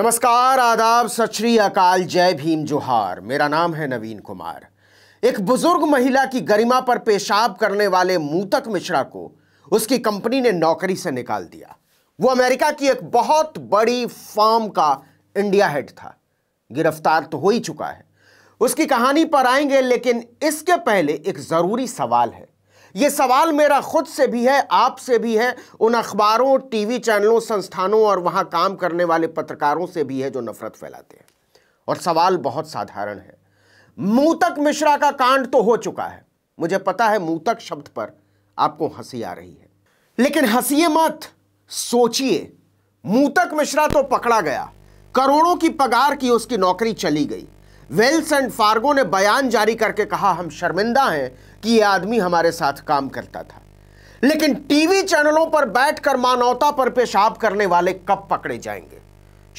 नमस्कार आदाब सत श्री अकाल जय भीम जोहार मेरा नाम है नवीन कुमार एक बुजुर्ग महिला की गरिमा पर पेशाब करने वाले मूतक मिश्रा को उसकी कंपनी ने नौकरी से निकाल दिया वो अमेरिका की एक बहुत बड़ी फॉर्म का इंडिया हेड था गिरफ्तार तो हो ही चुका है उसकी कहानी पर आएंगे लेकिन इसके पहले एक ज़रूरी सवाल है ये सवाल मेरा खुद से भी है आपसे भी है उन अखबारों टीवी चैनलों संस्थानों और वहां काम करने वाले पत्रकारों से भी है जो नफरत फैलाते हैं और सवाल बहुत साधारण है मूतक मिश्रा का कांड तो हो चुका है मुझे पता है मूतक शब्द पर आपको हंसी आ रही है लेकिन हंसी मत सोचिए मूतक मिश्रा तो पकड़ा गया करोड़ों की पगार की उसकी नौकरी चली गई वेल्स एंड फार्गो ने बयान जारी करके कहा हम शर्मिंदा हैं कि यह आदमी हमारे साथ काम करता था लेकिन टीवी चैनलों पर बैठकर मानवता पर पेशाब करने वाले कब पकड़े जाएंगे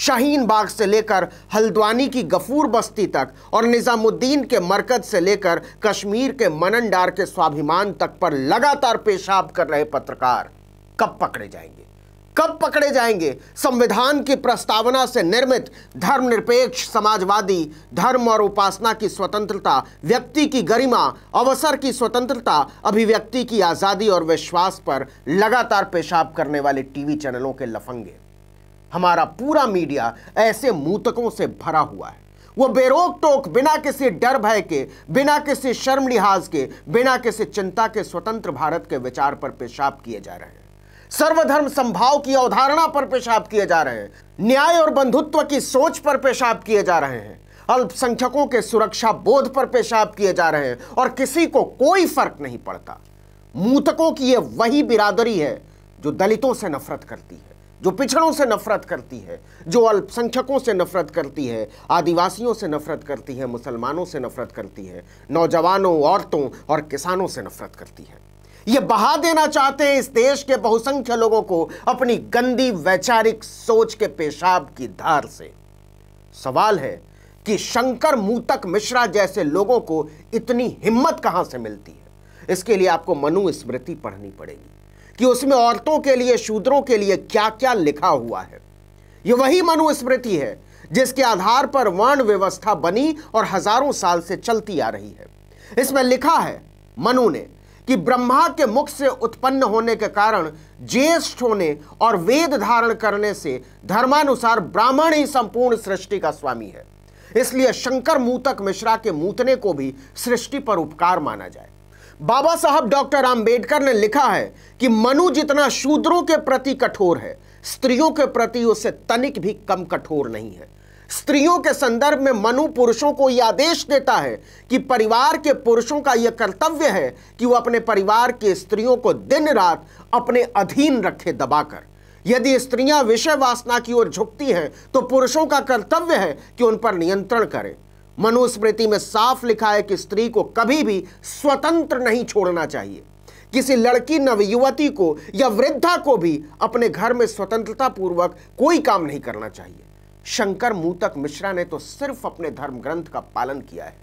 शाहीन बाग से लेकर हल्द्वानी की गफूर बस्ती तक और निज़ामुद्दीन के मरकज से लेकर कश्मीर के मनन डार के स्वाभिमान तक पर लगातार पेशाब कर रहे पत्रकार कब पकड़े जाएंगे कब पकड़े जाएंगे संविधान की प्रस्तावना से निर्मित धर्मनिरपेक्ष समाजवादी धर्म और उपासना की स्वतंत्रता व्यक्ति की गरिमा अवसर की स्वतंत्रता अभिव्यक्ति की आज़ादी और विश्वास पर लगातार पेशाब करने वाले टीवी चैनलों के लफंगे हमारा पूरा मीडिया ऐसे मूतकों से भरा हुआ है वो बेरोक टोक बिना किसी डर भय के बिना किसी शर्म लिहाज के बिना किसी चिंता के स्वतंत्र भारत के विचार पर पेशाब किए जा रहे हैं सर्वधर्म संभाव की अवधारणा पर पेशाब किए जा रहे हैं न्याय और बंधुत्व की सोच पर पेशाब किए जा रहे हैं अल्पसंख्यकों के सुरक्षा बोध पर पेशाब किए जा रहे हैं और किसी को कोई फर्क नहीं पड़ता मूतकों की यह वही बिरादरी है जो दलितों से नफरत करती है जो पिछड़ों से नफरत करती है जो अल्पसंख्यकों से नफरत करती है आदिवासियों से नफरत करती है मुसलमानों से नफरत करती है नौजवानों औरतों और किसानों से नफरत करती है ये बहा देना चाहते हैं इस देश के बहुसंख्य लोगों को अपनी गंदी वैचारिक सोच के पेशाब की धार से सवाल है कि शंकर मूतक मिश्रा जैसे लोगों को इतनी हिम्मत कहां से मिलती है इसके लिए आपको मनु स्मृति पढ़नी पड़ेगी कि उसमें औरतों के लिए शूद्रों के लिए क्या क्या लिखा हुआ है यह वही मनु स्मृति है जिसके आधार पर वर्ण व्यवस्था बनी और हजारों साल से चलती आ रही है इसमें लिखा है मनु ने कि ब्रह्मा के मुख से उत्पन्न होने के कारण ज्येष्ठ होने और वेद धारण करने से धर्मानुसार ब्राह्मण ही संपूर्ण सृष्टि का स्वामी है इसलिए शंकर मूतक मिश्रा के मूतने को भी सृष्टि पर उपकार माना जाए बाबा साहब डॉक्टर आम्बेडकर ने लिखा है कि मनु जितना शूद्रों के प्रति कठोर है स्त्रियों के प्रति उसे तनिक भी कम कठोर नहीं है स्त्रियों के संदर्भ में मनु पुरुषों को यह आदेश देता है कि परिवार के पुरुषों का यह कर्तव्य है कि वह अपने परिवार की स्त्रियों को दिन रात अपने अधीन रखे दबाकर यदि स्त्रियां विषय वासना की ओर झुकती हैं तो पुरुषों का कर्तव्य है कि उन पर नियंत्रण करें मनुस्मृति में साफ लिखा है कि स्त्री को कभी भी स्वतंत्र नहीं छोड़ना चाहिए किसी लड़की नवयुवती को या वृद्धा को भी अपने घर में स्वतंत्रता पूर्वक कोई काम नहीं करना चाहिए शंकर मूतक मिश्रा ने तो सिर्फ अपने धर्म ग्रंथ का पालन किया है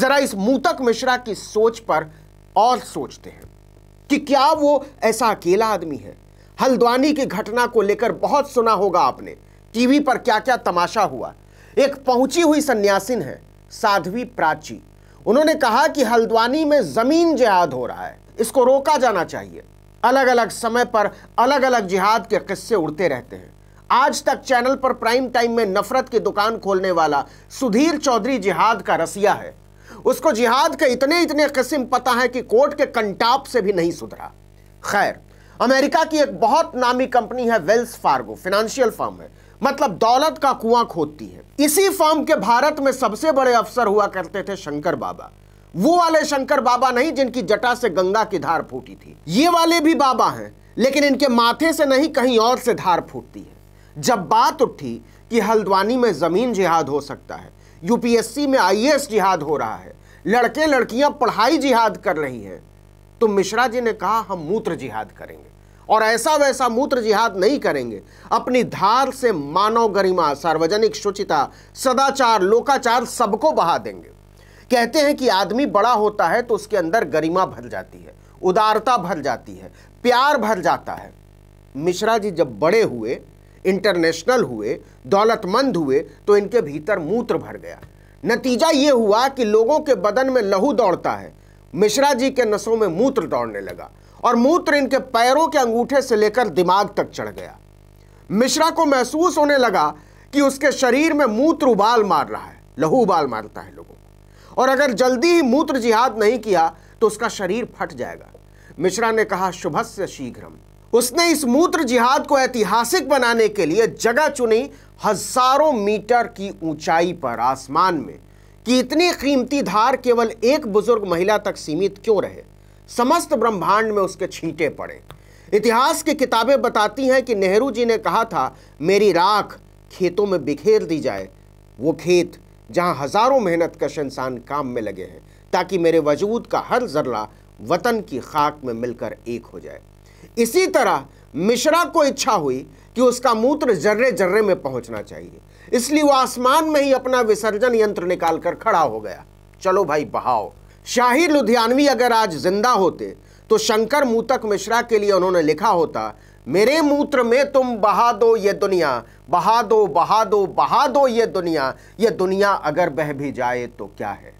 जरा इस मूतक मिश्रा की सोच पर और सोचते हैं कि क्या वो ऐसा अकेला आदमी है हल्द्वानी की घटना को लेकर बहुत सुना होगा आपने टीवी पर क्या क्या तमाशा हुआ एक पहुंची हुई सन्यासिन है साध्वी प्राची उन्होंने कहा कि हल्द्वानी में जमीन जिहाद हो रहा है इसको रोका जाना चाहिए अलग अलग समय पर अलग अलग जिहाद के किस्से उड़ते रहते हैं आज तक चैनल पर प्राइम टाइम में नफरत की दुकान खोलने वाला सुधीर चौधरी जिहाद का रसिया है उसको जिहाद के इतने इतने किस्म पता है कि कोर्ट के कंटाप से भी नहीं सुधरा खैर अमेरिका की एक बहुत नामी कंपनी है वेल्स फार्गो फाइनेंशियल फर्म है मतलब दौलत का कुआं खोदती है इसी फार्म के भारत में सबसे बड़े अफसर हुआ करते थे शंकर बाबा वो वाले शंकर बाबा नहीं जिनकी जटा से गंगा की धार फूटी थी ये वाले भी बाबा हैं लेकिन इनके माथे से नहीं कहीं और से धार फूटती है जब बात उठी कि हल्द्वानी में ज़मीन जिहाद हो सकता है यूपीएससी में आईएएस जिहाद हो रहा है लड़के लड़कियां पढ़ाई जिहाद कर रही हैं तो मिश्रा जी ने कहा हम मूत्र जिहाद करेंगे और ऐसा वैसा मूत्र जिहाद नहीं करेंगे अपनी धार से मानव गरिमा सार्वजनिक शुचिता सदाचार लोकाचार सबको बहा देंगे कहते हैं कि आदमी बड़ा होता है तो उसके अंदर गरिमा भर जाती है उदारता भर जाती है प्यार भर जाता है मिश्रा जी जब बड़े हुए इंटरनेशनल हुए दौलतमंद हुए तो इनके भीतर मूत्र भर गया नतीजा ये हुआ कि लोगों के बदन में लहू दौड़ता है मिश्रा जी के नसों में मूत्र दौड़ने लगा और मूत्र इनके पैरों के अंगूठे से लेकर दिमाग तक चढ़ गया मिश्रा को महसूस होने लगा कि उसके शरीर में मूत्र उबाल मार रहा है लहू उबाल मारता है लोगों को और अगर जल्दी ही मूत्र जिहाद नहीं किया तो उसका शरीर फट जाएगा मिश्रा ने कहा शुभस्य शीघ्रम उसने इस मूत्र जिहाद को ऐतिहासिक बनाने के लिए जगह चुनी हजारों मीटर की ऊंचाई पर आसमान में कि इतनी कीमती धार केवल एक बुजुर्ग महिला तक सीमित क्यों रहे समस्त ब्रह्मांड में उसके छींटे पड़े इतिहास की किताबें बताती हैं कि नेहरू जी ने कहा था मेरी राख खेतों में बिखेर दी जाए वो खेत जहां हजारों मेहनत कश इंसान काम में लगे हैं ताकि मेरे वजूद का हर जर्रा वतन की खाक में मिलकर एक हो जाए इसी तरह मिश्रा को इच्छा हुई कि उसका मूत्र जर्रे जर्रे में पहुंचना चाहिए इसलिए वह आसमान में ही अपना विसर्जन यंत्र निकालकर खड़ा हो गया चलो भाई बहाओ शाही लुधियानवी अगर आज जिंदा होते तो शंकर मूतक मिश्रा के लिए उन्होंने लिखा होता मेरे मूत्र में तुम बहा दो ये दुनिया बहा दो बहा दो बहा दो ये दुनिया ये दुनिया अगर बह भी जाए तो क्या है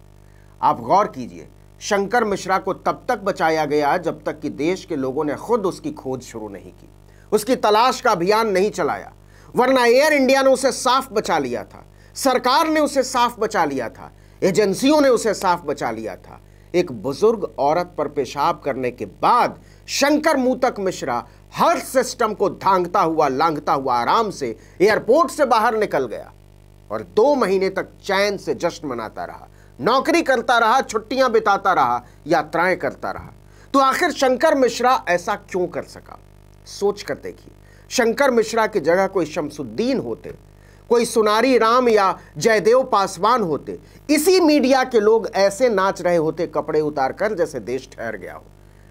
आप गौर कीजिए शंकर मिश्रा को तब तक बचाया गया जब तक कि देश के लोगों ने खुद उसकी खोज शुरू नहीं की उसकी तलाश का अभियान नहीं चलाया वरना एयर इंडिया ने उसे साफ बचा लिया था सरकार ने उसे साफ बचा लिया था एजेंसियों ने उसे साफ बचा लिया था एक बुजुर्ग औरत पर पेशाब करने के बाद शंकर मूतक मिश्रा हर सिस्टम को धांगता हुआ लांघता हुआ आराम से एयरपोर्ट से बाहर निकल गया और दो महीने तक चैन से जश्न मनाता रहा नौकरी करता रहा छुट्टियां बिताता रहा यात्राएं करता रहा तो आखिर शंकर मिश्रा ऐसा क्यों कर सका सोच कर देखिए शंकर मिश्रा की जगह कोई शमसुद्दीन होते कोई सुनारी राम या जयदेव पासवान होते इसी मीडिया के लोग ऐसे नाच रहे होते कपड़े उतार कर जैसे देश ठहर गया हो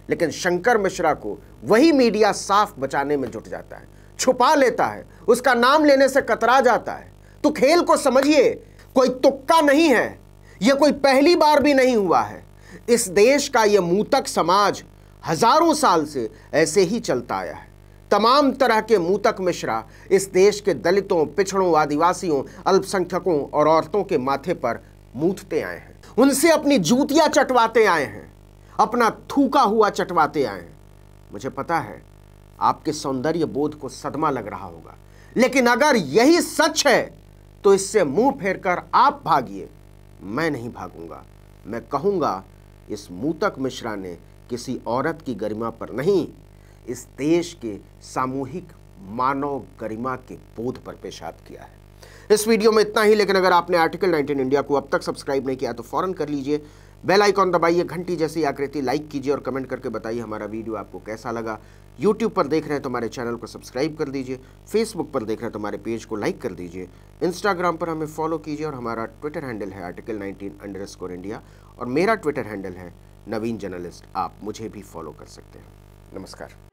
लेकिन शंकर मिश्रा को वही मीडिया साफ बचाने में जुट जाता है छुपा लेता है उसका नाम लेने से कतरा जाता है तो खेल को समझिए कोई तुक्का नहीं है यह कोई पहली बार भी नहीं हुआ है इस देश का यह मूतक समाज हजारों साल से ऐसे ही चलता आया है तमाम तरह के मूतक मिश्रा इस देश के दलितों पिछड़ों आदिवासियों अल्पसंख्यकों और औरतों के माथे पर मूथते आए हैं उनसे अपनी जूतियां चटवाते आए हैं अपना थूका हुआ चटवाते आए हैं मुझे पता है आपके सौंदर्य बोध को सदमा लग रहा होगा लेकिन अगर यही सच है तो इससे मुंह फेरकर आप भागिए मैं नहीं भागूंगा मैं कहूंगा इस मूतक मिश्रा ने किसी औरत की गरिमा पर नहीं इस देश के सामूहिक मानव गरिमा के बोध पर पेशाब किया है इस वीडियो में इतना ही लेकिन अगर आपने आर्टिकल 19 इंडिया को अब तक सब्सक्राइब नहीं किया तो फौरन कर लीजिए बेल आइकॉन दबाइए घंटी जैसी आकृति लाइक कीजिए और कमेंट करके बताइए हमारा वीडियो आपको कैसा लगा यूट्यूब पर देख रहे हैं तो हमारे चैनल को सब्सक्राइब कर दीजिए फेसबुक पर देख रहे हैं तो हमारे पेज को लाइक कर दीजिए इंस्टाग्राम पर हमें फॉलो कीजिए और हमारा ट्विटर हैंडल है article nineteen underscore India और मेरा ट्विटर हैंडल है नवीन जर्नलिस्ट आप मुझे भी फॉलो कर सकते हैं नमस्कार